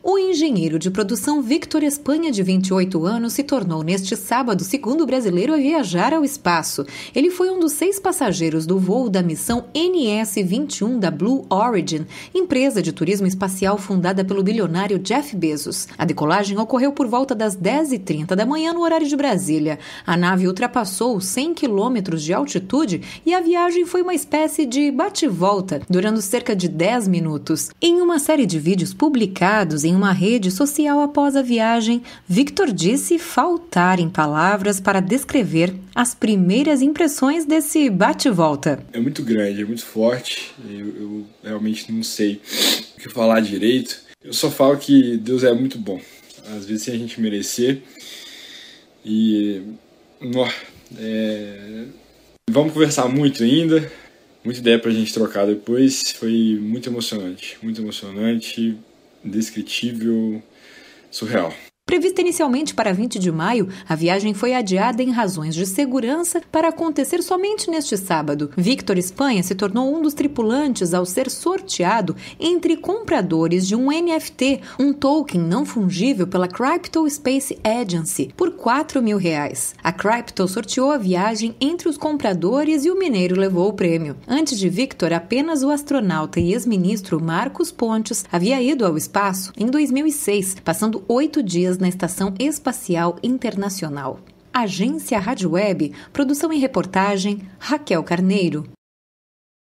O engenheiro de produção Victor Espanha, de 28 anos, se tornou neste sábado o segundo brasileiro a viajar ao espaço. Ele foi um dos seis passageiros do voo da missão NS-21 da Blue Origin, empresa de turismo espacial fundada pelo bilionário Jeff Bezos. A decolagem ocorreu por volta das 10h30 da manhã no horário de Brasília. A nave ultrapassou 100 quilômetros de altitude e a viagem foi uma espécie de bate-volta, durando cerca de 10 minutos. Em uma série de vídeos publicados em uma rede social após a viagem, Victor disse faltar em palavras para descrever as primeiras impressões desse bate-volta. É muito grande, é muito forte. Eu, eu realmente não sei o que falar direito. Eu só falo que Deus é muito bom. Às vezes sem a gente merecer. E. é... Vamos conversar muito ainda muita ideia pra gente trocar depois. Foi muito emocionante, muito emocionante indescritível, surreal. Prevista inicialmente para 20 de maio, a viagem foi adiada em razões de segurança para acontecer somente neste sábado. Victor Espanha se tornou um dos tripulantes ao ser sorteado entre compradores de um NFT, um token não fungível pela Crypto Space Agency, por 4 mil reais. A Crypto sorteou a viagem entre os compradores e o mineiro levou o prêmio. Antes de Victor, apenas o astronauta e ex-ministro Marcos Pontes havia ido ao espaço em 2006, passando oito dias na Estação Espacial Internacional. Agência Rádio Web, produção e reportagem Raquel Carneiro.